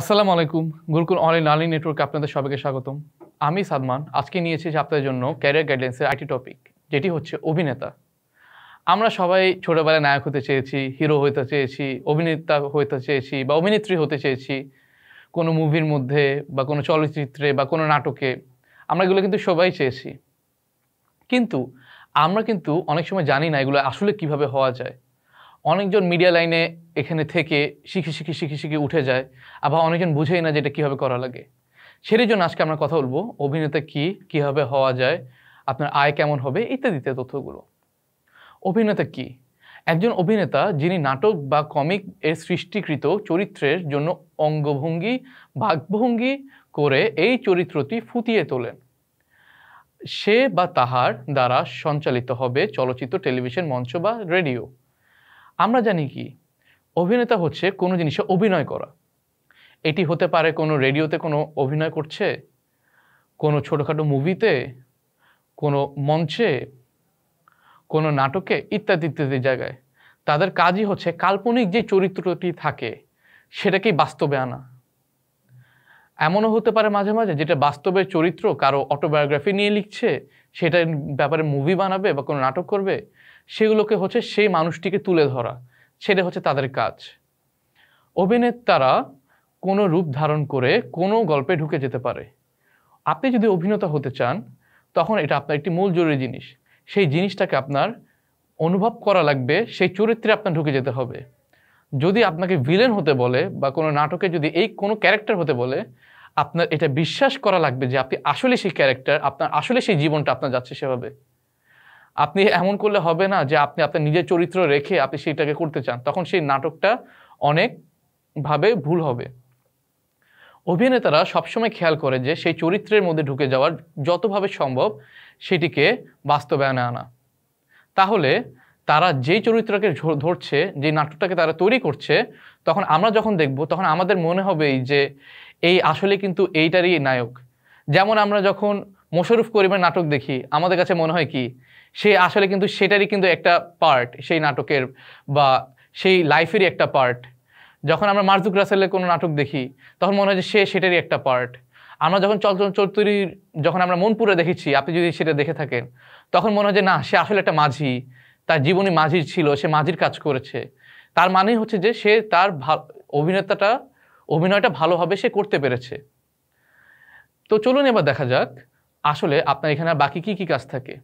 আসসালামু আলাইকুম Gurukul online learning নেটওয়ার্কে আপনাদের সবাইকে স্বাগতম আমি সাদমান আজকে নিয়েছি আপনাদের জন্য ক্যারিয়ার গাইডলাইন্সের আইটি টপিক যেটি হচ্ছে অভিনেতা আমরা সবাই ছোটোবেলায় নায়ক হতে চেয়েছি হিরো হতে চেয়েছি অভিনেতা হতে চেয়েছি বা অভিনেত্রী হতে চেয়েছি কোনো মুভির মধ্যে বা কোনো চলচ্চিত্রে বা কোনো নাটকে আমরা এগুলো কিন্তু সবাই চেয়েছি কিন্তু আমরা কিন্তু অনেক সময় জানি না এগুলো আসলে কিভাবে হওয়া যায় অনেকজন মিডিয়া লাইনে এখানে থেকে শিখে শিখে শিখে শিখে উঠে যায় আবার অনেকজন বুঝেই না যে এটা কীভাবে করা লাগে সেটির জন্য আজকে আমরা কথা বলবো অভিনেতা কি কীভাবে হওয়া যায় আপনার আয় কেমন হবে ইত্যাদিতে তথ্যগুলো অভিনেতা কি একজন অভিনেতা যিনি নাটক বা কমিক এর সৃষ্টিকৃত চরিত্রের জন্য অঙ্গভঙ্গি বাঘভঙ্গি করে এই চরিত্রটি ফুটিয়ে তোলেন সে বা তাহার দ্বারা সঞ্চালিত হবে চলচ্চিত্র টেলিভিশন মঞ্চ বা রেডিও আমরা জানি কি অভিনেতা হচ্ছে কোনো জিনিসে অভিনয় করা এটি হতে পারে কোনো রেডিওতে কোনো অভিনয় করছে কোনো ছোটোখাটো মুভিতে কোনো মঞ্চে কোনো নাটকে ইত্যাদি ইত্যাদি জায়গায় তাদের কাজই হচ্ছে কাল্পনিক যে চরিত্রটি থাকে সেটাকেই বাস্তবে আনা এমনও হতে পারে মাঝে মাঝে যেটা বাস্তবের চরিত্র কারো অটোবায়োগ্রাফি নিয়ে লিখছে সেটার ব্যাপারে মুভি বানাবে বা কোনো নাটক করবে সেগুলোকে হচ্ছে সেই মানুষটিকে তুলে ধরা সেটা হচ্ছে তাদের কাজ অভিনেতারা কোনো রূপ ধারণ করে কোনো গল্পে ঢুকে যেতে পারে আপনি যদি অভিনেতা হতে চান তখন এটা আপনার একটি মূল জরুরি জিনিস সেই জিনিসটাকে আপনার অনুভব করা লাগবে সেই চরিত্রে আপনার ঢুকে যেতে হবে যদি আপনাকে ভিলেন হতে বলে বা কোনো নাটকে যদি এই কোনো ক্যারেক্টার হতে বলে আপনার এটা বিশ্বাস করা লাগবে যে আপনি আসলে সেই ক্যারেক্টার আপনার আসলে সেই জীবনটা আপনার যাচ্ছে সেভাবে আপনি এমন করলে হবে না যে আপনি আপনার নিজের চরিত্র রেখে আপনি সেইটাকে করতে চান তখন সেই নাটকটা অনেকভাবে ভুল হবে অভিনেতারা সবসময় খেয়াল করে যে সেই চরিত্রের মধ্যে ঢুকে যাওয়ার যতভাবে সম্ভব সেটিকে বাস্তবায়নে আনা তাহলে তারা যে চরিত্রকে ধরছে যে নাটকটাকে তারা তৈরি করছে তখন আমরা যখন দেখব তখন আমাদের মনে হবে যে এই আসলে কিন্তু এইটারই নায়ক যেমন আমরা যখন মোশারুফ করিমের নাটক দেখি আমাদের কাছে মনে হয় কি সে আসলে কিন্তু সেটারই কিন্তু একটা পার্ট সেই নাটকের বা সেই লাইফেরই একটা পার্ট যখন আমরা মার্জুক রাসেলের কোনো নাটক দেখি তখন মনে হয় যে সে সেটারই একটা পার্ট আমরা যখন চলচল চৌধুরীর যখন আমরা মনপুরে দেখেছি আপনি যদি সেটা দেখে থাকেন তখন মনে হয় যে না সে আসলে একটা মাঝি তার জীবনে মাঝির ছিল সে মাঝির কাজ করেছে তার মানে হচ্ছে যে সে তার অভিনেতাটা অভিনয়টা ভালোভাবে সে করতে পেরেছে তো চলুন এবার দেখা যাক আসলে আপনার এখানে বাকি কি কি কাজ থাকে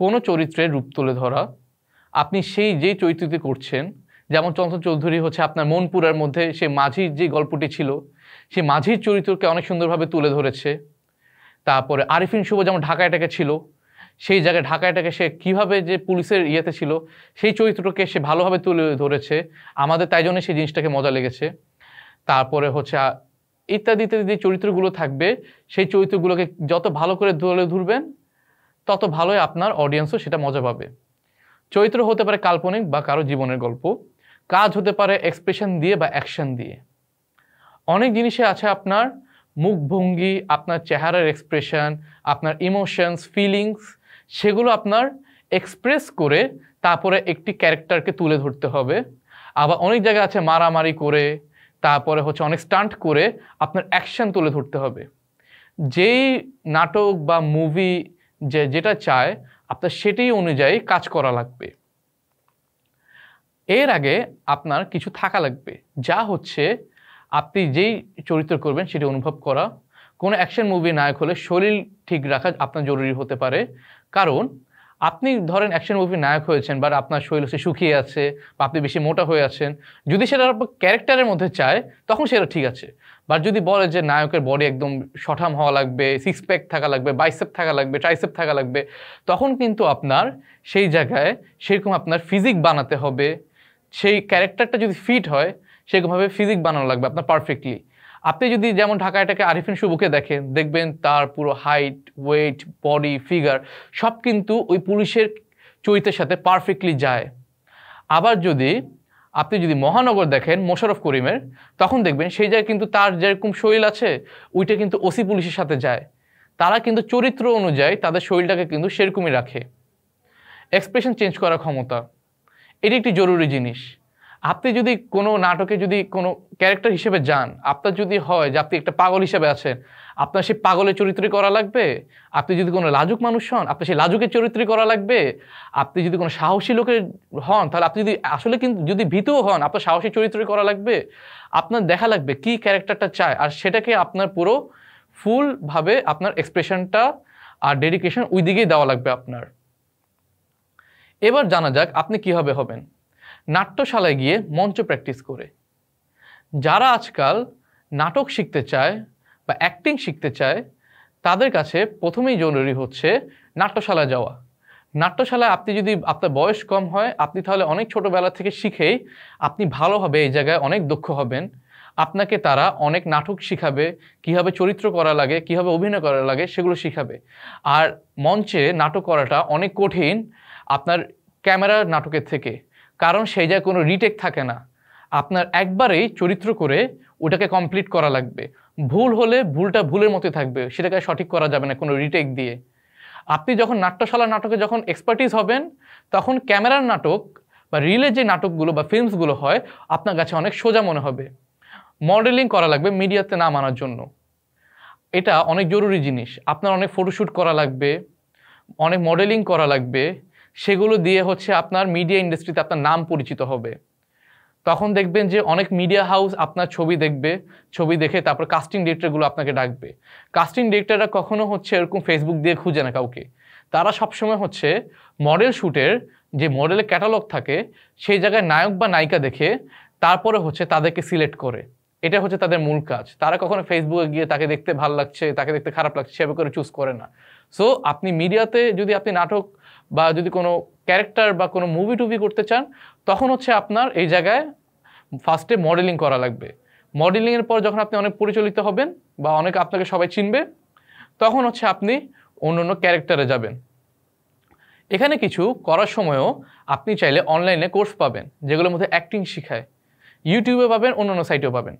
কোনো চরিত্রের রূপ তুলে ধরা আপনি সেই যেই চরিত্রটি করছেন যেমন চন্দ্র চৌধুরী হচ্ছে আপনার মনপুরার মধ্যে সে মাঝির যে গল্পটি ছিল সে মাঝির চরিত্রকে অনেক সুন্দরভাবে তুলে ধরেছে তারপরে আরিফিন শুভ যেমন ঢাকায় এটাকে ছিল সেই জায়গায় ঢাকাটাকে সে কিভাবে যে পুলিশের ইয়েতে ছিল সেই চরিত্রকে সে ভালোভাবে তুলে ধরেছে আমাদের তাই জন্য সেই জিনিসটাকে মজা লেগেছে তারপরে হচ্ছে ইত্যাদি ইত্যাদি যে চরিত্রগুলো থাকবে সেই চরিত্রগুলোকে যত ভালো করে তুলে ধরবেন তত ভালোই আপনার অডিয়েন্সও সেটা মজা পাবে চরিত্র হতে পারে কাল্পনিক বা কারো জীবনের গল্প কাজ হতে পারে এক্সপ্রেশন দিয়ে বা অ্যাকশন দিয়ে অনেক জিনিসে আছে আপনার মুখভঙ্গি আপনার চেহারার এক্সপ্রেশন আপনার ইমোশনস ফিলিংস সেগুলো আপনার এক্সপ্রেস করে তারপরে একটি ক্যারেক্টারকে তুলে ধরতে হবে আবার অনেক জায়গায় আছে মারামারি করে তারপরে হচ্ছে অনেক স্টান্ট করে আপনার অ্যাকশন তুলে ধরতে হবে যেই নাটক বা মুভি যে যেটা চায় আপনার সেটি অনুযায়ী কাজ করা লাগবে এর আগে আপনার কিছু থাকা লাগবে যা হচ্ছে আপনি যেই চরিত্র করবেন সেটি অনুভব করা কোনো অ্যাকশন মুভি নায়ক হলে শরীর ঠিক রাখা আপনার জরুরি হতে পারে কারণ আপনি ধরেন অ্যাকশন মুভির নায়ক হয়েছেন বা আপনার শরীর সে শুকিয়ে আছে বা আপনি বেশি মোটা হয়ে আছেন যদি সেটা ক্যারেক্টারের মধ্যে চায় তখন সেটা ঠিক আছে বাট যদি বলে যে নায়কের বডি একদম সঠাম হওয়া লাগবে সিক্স প্যাক থাকা লাগবে বাইসেপ থাকা লাগবে ট্রাইসেপ থাকা লাগবে তখন কিন্তু আপনার সেই জায়গায় সেরকম আপনার ফিজিক বানাতে হবে সেই ক্যারেক্টারটা যদি ফিট হয় সেরকমভাবে ফিজিক বানানো লাগবে আপনার পারফেক্টলি আপনি যদি যেমন ঢাকা এটাকে আরিফিন শুভকে দেখেন দেখবেন তার পুরো হাইট ওয়েট বডি ফিগার সব কিন্তু ওই পুলিশের চরিত্রের সাথে পারফেক্টলি যায় আবার যদি আপনি যদি মহানগর দেখেন মোশারফ করিমের তখন দেখবেন সেই জায়গায় কিন্তু তার যেরকম শৈল আছে ওইটা কিন্তু ওসি পুলিশের সাথে যায় তারা কিন্তু চরিত্র অনুযায়ী তাদের শৈলটাকে কিন্তু সেরকমই রাখে এক্সপ্রেশন চেঞ্জ করার ক্ষমতা এটি একটি জরুরি জিনিস আপনি যদি কোনো নাটকে যদি কোনো ক্যারেক্টার হিসেবে যান আপনার যদি হয় যে আপনি একটা পাগল হিসেবে আছেন আপনার সেই পাগলের চরিত্রই করা লাগবে আপনি যদি কোনো লাজুক মানুষ হন আপনি সেই লাজুকের চরিত্রই করা লাগবে আপনি যদি কোনো সাহসী লোকের হন তাহলে আপনি যদি আসলে কিন্তু যদি ভীতও হন আপনার সাহসী চরিত্রই করা লাগবে আপনার দেখা লাগবে কি ক্যারেক্টারটা চায় আর সেটাকে আপনার পুরো ফুলভাবে আপনার এক্সপ্রেশনটা আর ডেডিকেশন ওই দিকেই দেওয়া লাগবে আপনার এবার জানা যাক আপনি কীভাবে হবেন নাট্যশালায় গিয়ে মঞ্চ প্র্যাকটিস করে যারা আজকাল নাটক শিখতে চায় বা অ্যাক্টিং শিখতে চায় তাদের কাছে প্রথমেই জরুরি হচ্ছে নাট্যশালা যাওয়া নাট্যশালায় আপনি যদি আপনার বয়স কম হয় আপনি তাহলে অনেক ছোটোবেলা থেকে শিখেই আপনি ভালোভাবে এই জায়গায় অনেক দক্ষ হবেন আপনাকে তারা অনেক নাটক শিখাবে কিভাবে চরিত্র করা লাগে কিভাবে অভিনয় করা লাগে সেগুলো শিখাবে আর মঞ্চে নাটক করাটা অনেক কঠিন আপনার ক্যামেরার নাটকের থেকে কারণ সেই জায়গায় কোনো রিটেক থাকে না আপনার একবারেই চরিত্র করে ওটাকে কমপ্লিট করা লাগবে ভুল হলে ভুলটা ভুলের মতোই থাকবে সেটাকে সঠিক করা যাবে না কোনো রিটেক দিয়ে আপনি যখন নাট্যশালা নাটকে যখন এক্সপার্টিস হবেন তখন ক্যামেরার নাটক বা রিলে যে নাটকগুলো বা ফিল্মসগুলো হয় আপনার কাছে অনেক সোজা মনে হবে মডেলিং করা লাগবে মিডিয়াতে না মানার জন্য এটা অনেক জরুরি জিনিস আপনার অনেক ফটোশ্যুট করা লাগবে অনেক মডেলিং করা লাগবে সেগুলো দিয়ে হচ্ছে আপনার মিডিয়া ইন্ডাস্ট্রিতে আপনার নাম পরিচিত হবে তখন দেখবেন যে অনেক মিডিয়া হাউস আপনার ছবি দেখবে ছবি দেখে তারপর কাস্টিং ডিরেক্টরগুলো আপনাকে ডাকবে কাস্টিং ডিরেক্টররা কখনো হচ্ছে এরকম ফেসবুক দিয়ে খুঁজে না কাউকে তারা সবসময় হচ্ছে মডেল শ্যুটের যে মডেলের ক্যাটালগ থাকে সেই জায়গায় নায়ক বা নায়িকা দেখে তারপরে হচ্ছে তাদেরকে সিলেক্ট করে এটা হচ্ছে তাদের মূল কাজ তারা কখনো ফেসবুকে গিয়ে তাকে দেখতে ভালো লাগছে তাকে দেখতে খারাপ লাগছে সেভাবে করে চুজ করে না সো আপনি মিডিয়াতে যদি আপনি নাটক বা যদি কোনো ক্যারেক্টার বা কোনো মুভি টুভি করতে চান তখন হচ্ছে আপনার এই জায়গায় ফার্স্টে মডেলিং করা লাগবে মডেলিংয়ের পর যখন আপনি অনেক পরিচালিত হবেন বা অনেক আপনাকে সবাই চিনবে তখন হচ্ছে আপনি অন্য অন্য ক্যারেক্টারে যাবেন এখানে কিছু করার সময়ও আপনি চাইলে অনলাইনে কোর্স পাবেন যেগুলোর মধ্যে অ্যাক্টিং শেখায় ইউটিউবে পাবেন অন্য অন্য সাইটেও পাবেন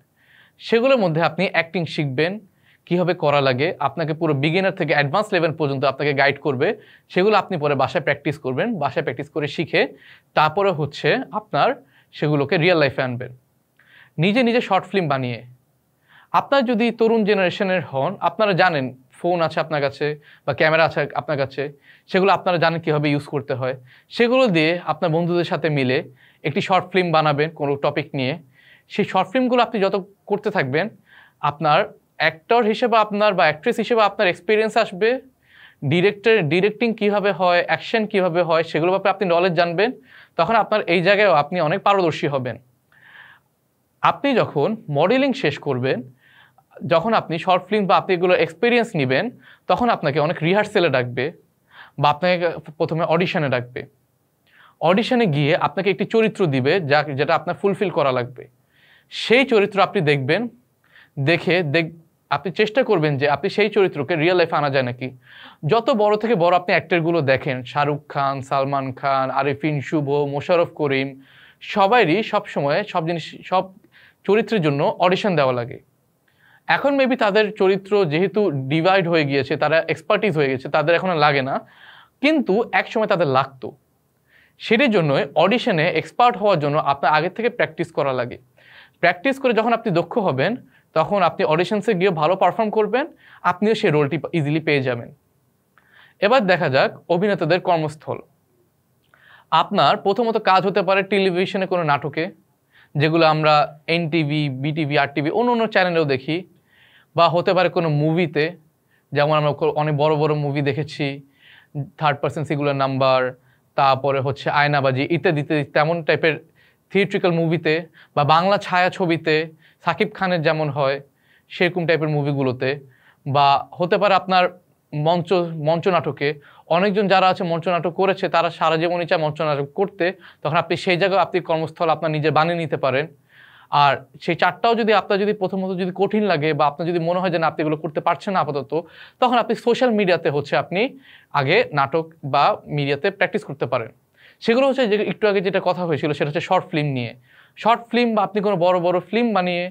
সেগুলোর মধ্যে আপনি অ্যাক্টিং শিখবেন কীভাবে করা লাগে আপনাকে পুরো বিগিনার থেকে অ্যাডভান্স লেভেল পর্যন্ত আপনাকে গাইড করবে সেগুলো আপনি পরে বাসায় প্র্যাকটিস করবেন বাসায় প্র্যাকটিস করে শিখে তারপরে হচ্ছে আপনার সেগুলোকে রিয়েল লাইফে আনবেন নিজে নিজে শর্ট ফিল্ম বানিয়ে আপনার যদি তরুণ জেনারেশনের হন আপনারা জানেন ফোন আছে আপনার কাছে বা ক্যামেরা আছে আপনার কাছে সেগুলো আপনারা জানেন কীভাবে ইউজ করতে হয় সেগুলো দিয়ে আপনার বন্ধুদের সাথে মিলে একটি শর্ট ফিল্ম বানাবেন কোনো টপিক নিয়ে সেই শর্ট ফিল্মগুলো আপনি যত করতে থাকবেন আপনার অ্যাক্টর হিসেবে আপনার বা অ্যাক্ট্রেস হিসেবে আপনার এক্সপিরিয়েন্স আসবে ডিরেক্টর ডিরেক্টিং কীভাবে হয় অ্যাকশন কীভাবে হয় সেগুলো ব্যাপারে আপনি নলেজ জানবেন তখন আপনার এই জায়গায় আপনি অনেক পারদর্শী হবেন আপনি যখন মডেলিং শেষ করবেন যখন আপনি শর্ট ফিল্ম বা আপনি এগুলো এক্সপিরিয়েন্স নেবেন তখন আপনাকে অনেক রিহার্সেলে ডাকবে বা আপনাকে প্রথমে অডিশনে ডাকবে অডিশনে গিয়ে আপনাকে একটি চরিত্র দিবে যা যেটা আপনার ফুলফিল করা লাগবে সেই চরিত্র আপনি দেখবেন দেখে দেখ আপনি চেষ্টা করবেন যে আপনি সেই চরিত্রকে রিয়েল লাইফে আনা যায় নাকি যত বড় থেকে বড় আপনি অ্যাক্টরগুলো দেখেন শাহরুখ খান সালমান খান আরিফিন শুভ মোশারফ করিম সবাইরই সবসময় সব জিনিস সব চরিত্রের জন্য অডিশন দেওয়া লাগে এখন মেবি তাদের চরিত্র যেহেতু ডিভাইড হয়ে গিয়েছে তারা এক্সপার্টিস হয়ে গেছে তাদের এখন লাগে না কিন্তু একসময় তাদের লাগতো সেটির জন্যই অডিশনে এক্সপার্ট হওয়ার জন্য আপনার আগে থেকে প্র্যাকটিস করা লাগে প্র্যাকটিস করে যখন আপনি দক্ষ হবেন তখন আপনি অডিশনসে গিয়ে ভালো পারফর্ম করবেন আপনিও সেই রোলটি ইজিলি পেয়ে যাবেন এবার দেখা যাক অভিনেতাদের কর্মস্থল আপনার প্রথমত কাজ হতে পারে টেলিভিশনে কোনো নাটকে যেগুলো আমরা N TV BTV R TV অন্য অন্য চ্যানেলেও দেখি বা হতে পারে কোনো মুভিতে যেমন আমরা অনেক বড় বড় মুভি দেখেছি থার্ড পার্সন সিগুলার নাম্বার তারপরে হচ্ছে আয়নাবাজি ইত্যাদি ইত্যাদি তেমন টাইপের থিয়েট্রিক্যাল মুভিতে বা বাংলা ছায়া ছবিতে সাকিব খানের যেমন হয় সেরকম টাইপের মুভিগুলোতে বা হতে পারে আপনার মঞ্চ মঞ্চ নাটকে অনেকজন যারা আছে মঞ্চ নাটক করেছে তারা সারা জীবনই চায় মঞ্চ নাটক করতে তখন আপনি সেই জায়গায় আপনি কর্মস্থল আপনার নিজে বানিয়ে নিতে পারেন আর সেই চারটাও যদি আপনার যদি প্রথমত যদি কঠিন লাগে বা আপনার যদি মনে হয় যে না আপনি এগুলো করতে পারছেন না আপাতত তখন আপনি সোশ্যাল মিডিয়াতে হচ্ছে আপনি আগে নাটক বা মিডিয়াতে প্র্যাকটিস করতে পারেন সেগুলো হচ্ছে যে একটু আগে যেটা কথা হয়েছিল সেটা হচ্ছে শর্ট ফিল্ম নিয়ে শর্ট ফিল্ম বা আপনি কোনো বড় বড় ফিল্ম বানিয়ে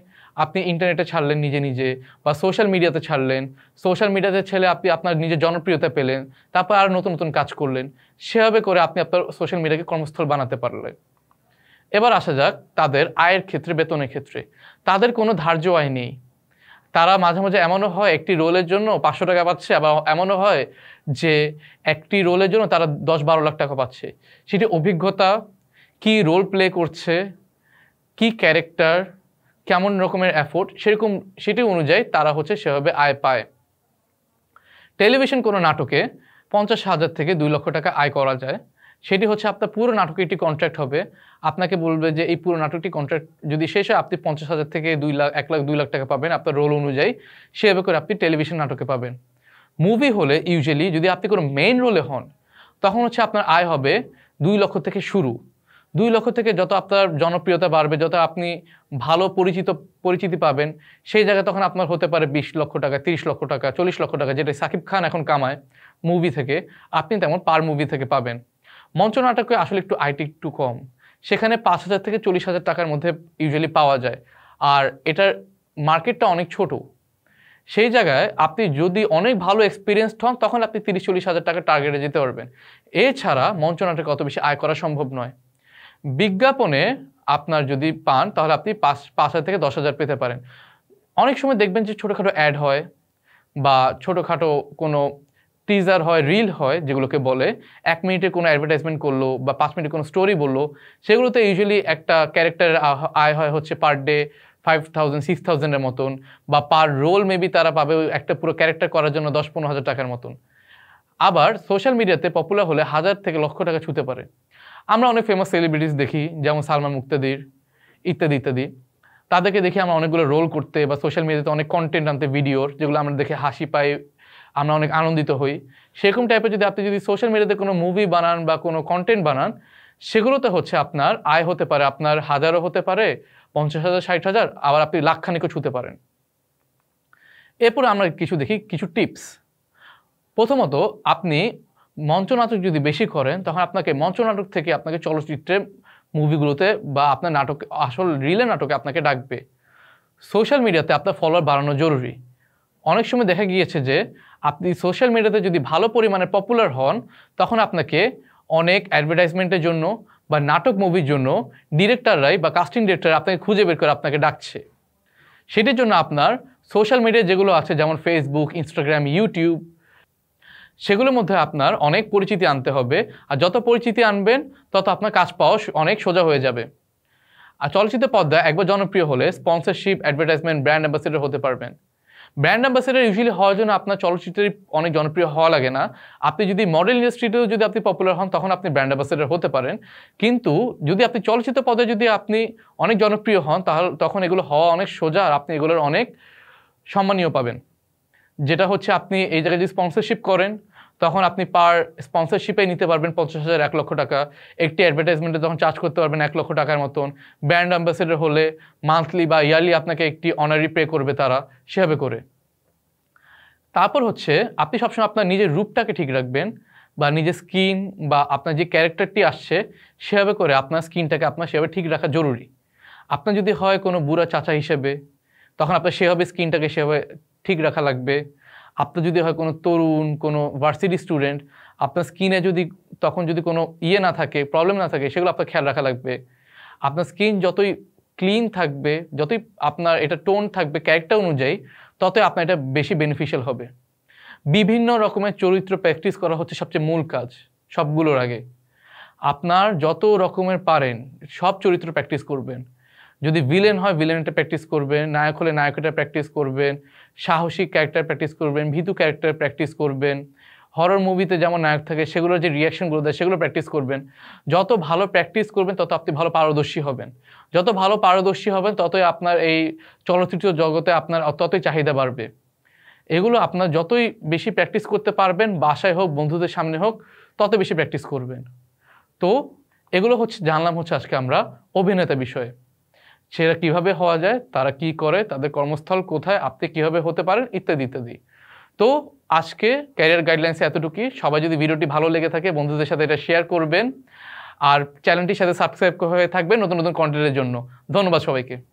আপনি ইন্টারনেটে ছাড়লেন নিজে নিজে বা সোশ্যাল মিডিয়াতে ছাড়লেন সোশ্যাল মিডিয়াতে ছেলে আপনি আপনার নিজের জনপ্রিয়তা পেলেন তারপর আর নতুন নতুন কাজ করলেন সেভাবে করে আপনি আপনার সোশ্যাল মিডিয়াকে কর্মস্থল বানাতে পারলেন এবার আসা যাক তাদের আয়ের ক্ষেত্রে বেতনের ক্ষেত্রে তাদের কোনো ধার্য আয় নেই তারা মাঝে মাঝে এমনও হয় একটি রোলের জন্য পাঁচশো টাকা পাচ্ছে আবার এমনও হয় যে একটি রোলের জন্য তারা দশ বারো লাখ টাকা পাচ্ছে সেটি অভিজ্ঞতা কি রোল প্লে করছে কি ক্যারেক্টার কেমন রকমের অ্যাফোর্ড সেরকম সেটি অনুযায়ী তারা হচ্ছে সেভাবে আয় পায় টেলিভিশন কোনো নাটকে পঞ্চাশ হাজার থেকে দুই লক্ষ টাকা আয় করা যায় সেটি হচ্ছে আপনার পুরো নাটকে একটি কন্ট্রাক্ট হবে আপনাকে বলবে যে এই পুরো নাটকটি কন্ট্রাক্ট যদি শেষ হয় আপনি পঞ্চাশ হাজার থেকে দুই লাখ এক লাখ দুই লাখ টাকা পাবেন আপনার রোল অনুযায়ী সেভাবে করে আপনি টেলিভিশন নাটকে পাবেন মুভি হলে ইউজুয়ালি যদি আপনি কোনো মেইন রোলে হন তখন হচ্ছে আপনার আয় হবে দুই লক্ষ থেকে শুরু দুই লক্ষ থেকে যত আপনার জনপ্রিয়তা বাড়বে যত আপনি ভালো পরিচিত পরিচিতি পাবেন সেই জায়গায় তখন আপনার হতে পারে বিশ লক্ষ টাকা তিরিশ লক্ষ টাকা চল্লিশ লক্ষ টাকা যেটা সাকিব খান এখন কামায় মুভি থেকে আপনি তেমন পার মুভি থেকে পাবেন মঞ্চ নাটকে আসলে একটু আইটি একটু কম সেখানে পাঁচ হাজার থেকে চল্লিশ হাজার টাকার মধ্যে ইউজুয়ালি পাওয়া যায় আর এটার মার্কেটটা অনেক ছোট সেই জায়গায় আপনি যদি অনেক ভালো এক্সপিরিয়েন্সড হন তখন আপনি তিরিশ চল্লিশ হাজার টাকা টার্গেটে যেতে পারবেন এছাড়া মঞ্চ নাটকে অত বেশি আয় করা সম্ভব নয় বিজ্ঞাপনে আপনার যদি পান তাহলে আপনি পাঁচ পাঁচ হাজার থেকে দশ হাজার পেতে পারেন অনেক সময় দেখবেন যে ছোটোখাটো অ্যাড হয় বা ছোটোখাটো কোনো টিজার হয় রিল হয় যেগুলোকে বলে এক মিনিটে কোনো অ্যাডভার্টাইজমেন্ট করলো বা পাঁচ মিনিটে কোনো স্টোরি বললো সেগুলোতে ইউজুয়ালি একটা ক্যারেক্টারের আয় হয় হচ্ছে per day five thousand six থাউজেন্ডের মতন বা পার রোল মেবি তারা পাবে একটা পুরো ক্যারেক্টার করার জন্য দশ পনেরো হাজার টাকার মতন আবার সোশ্যাল মিডিয়াতে পপুলার হলে হাজার থেকে লক্ষ টাকা ছুতে পারে আমরা অনেক ফেমাস সেলিব্রিটিস দেখি যেমন সালমান মুক্তাদির ইত্যাদি ইত্যাদি তাদেরকে দেখি আমরা অনেকগুলো রোল করতে বা সোশ্যাল মিডিয়াতে অনেক কন্টেন্ট আনতে ভিডিওর যেগুলো আমরা দেখে হাসি পাই আমরা অনেক আনন্দিত হই সেরকম টাইপের যদি আপনি যদি সোশ্যাল মিডিয়াতে কোনো মুভি বানান বা কোনো কন্টেন্ট বানান সেগুলোতে হচ্ছে আপনার আয় হতে পারে আপনার হাজারও হতে পারে পঞ্চাশ হাজার ষাট হাজার আবার আপনি লাখখানিকও ছুতে পারেন এরপরে আমরা কিছু দেখি কিছু টিপস প্রথমত আপনি মঞ্চনাটক যদি বেশি করেন তখন আপনাকে মঞ্চনাটক থেকে আপনাকে চলচ্চিত্রে মুভিগুলোতে বা আপনার নাটক আসল রিলে নাটকে আপনাকে ডাকবে সোশ্যাল মিডিয়াতে আপনার ফলোয়ার বাড়ানো জরুরি অনেক সময় দেখা গিয়েছে যে আপনি সোশ্যাল মিডিয়াতে যদি ভালো পরিমাণে পপুলার হন তখন আপনাকে অনেক অ্যাডভার্টাইজমেন্টের জন্য বা নাটক মুভির জন্য ডিরেক্টররাই বা কাস্টিং ডিরেক্টর আপনাকে খুঁজে বের করে আপনাকে ডাকছে সেটির জন্য আপনার সোশ্যাল মিডিয়া যেগুলো আছে যেমন ফেসবুক ইনস্টাগ্রাম ইউটিউব সেগুলোর মধ্যে আপনার অনেক পরিচিতি আনতে হবে আর যত পরিচিতি আনবেন তত আপনার কাজ পাওয়া অনেক সোজা হয়ে যাবে আর চলচ্চিত্র পদ্মা একবার জনপ্রিয় হলে স্পন্সরশিপ অ্যাডভার্টাইজমেন্ট ব্র্যান্ড অ্যাম্বাসেডর হতে পারবেন ব্র্যান্ড অ্যাম্বাসেডার ইউজুয়ালি হওয়ার জন্য আপনার চলচ্চিত্রে অনেক জনপ্রিয় হওয়া লাগে না আপনি যদি মডেল ইন্ডাস্ট্রিতেও যদি আপনি পপুলার হন তখন আপনি ব্র্যান্ড অ্যাম্বাসেডার হতে পারেন কিন্তু যদি আপনি চলচ্চিত্র পদে যদি আপনি অনেক জনপ্রিয় হন তাহলে তখন এগুলো হওয়া অনেক সোজা আর আপনি এগুলোর অনেক সম্মানীয় পাবেন যেটা হচ্ছে আপনি এই জায়গায় যদি স্পন্সরশিপ করেন তখন আপনি পার স্পন্সরশিপে নিতে পারবেন পঞ্চাশ হাজার এক লক্ষ টাকা একটি অ্যাডভার্টাইজমেন্টে তখন চার্জ করতে পারবেন এক লক্ষ টাকার মতন ব্র্যান্ড অ্যাম্বাসেডার হলে মান্থলি বা ইয়ারলি আপনাকে একটি অনারি পে করবে তারা সেভাবে করে তারপর হচ্ছে আপনি সবসময় আপনার নিজের রূপটাকে ঠিক রাখবেন বা নিজের স্কিন বা আপনার যে ক্যারেক্টারটি আসছে সেভাবে করে আপনার স্কিনটাকে আপনার সেভাবে ঠিক রাখা জরুরি আপনার যদি হয় কোনো বুড়া চাচা হিসেবে তখন আপনার সেভাবে স্কিনটাকে সেভাবে ঠিক রাখা লাগবে আপনার যদি হয় কোনো তরুণ কোনো ভার্সিটি স্টুডেন্ট আপনার স্কিনে যদি তখন যদি কোনো ইয়ে না থাকে প্রবলেম না থাকে সেগুলো আপনার খেয়াল রাখা লাগবে আপনার স্কিন যতই ক্লিন থাকবে যতই আপনার এটা টোন থাকবে ক্যারেক্টার অনুযায়ী ততই আপনার এটা বেশি বেনিফিশিয়াল হবে বিভিন্ন রকমের চরিত্র প্র্যাকটিস করা হচ্ছে সবচেয়ে মূল কাজ সবগুলোর আগে আপনার যত রকমের পারেন সব চরিত্র প্র্যাকটিস করবেন যদি ভিলেন হয় ভিলেনটা প্র্যাকটিস করবেন নায়ক হলে নায়কটা প্র্যাকটিস করবেন সাহসিক ক্যারেক্টার প্র্যাকটিস করবেন ভীতু ক্যারেক্টার প্র্যাকটিস করবেন হরর মুভিতে যেমন নায়ক থাকে সেগুলোর যে রিয়াকশনগুলো দেয় সেগুলো প্র্যাকটিস করবেন যত ভালো প্র্যাকটিস করবেন তত আপনি ভালো পারদর্শী হবেন যত ভালো পারদর্শী হবেন ততই আপনার এই চলচ্চিত্র জগতে আপনার ততই চাহিদা বাড়বে এগুলো আপনার যতই বেশি প্র্যাকটিস করতে পারবেন বাসায় হোক বন্ধুদের সামনে হোক তত বেশি প্র্যাকটিস করবেন তো এগুলো হচ্ছে জানলাম হচ্ছে আজকে আমরা অভিনেতা বিষয়ে সেটা কিভাবে হওয়া যায় তারা কি করে তাদের কর্মস্থল কোথায় আপনি কিভাবে হতে পারেন ইত্যাদি ইত্যাদি তো আজকে ক্যারিয়ার গাইডলাইন্সে এতটুকুই সবাই যদি ভিডিওটি ভালো লেগে থাকে বন্ধুদের সাথে এটা শেয়ার করবেন আর চ্যানেলটির সাথে সাবস্ক্রাইব হয়ে থাকবেন নতুন নতুন কন্টেন্টের জন্য ধন্যবাদ সবাইকে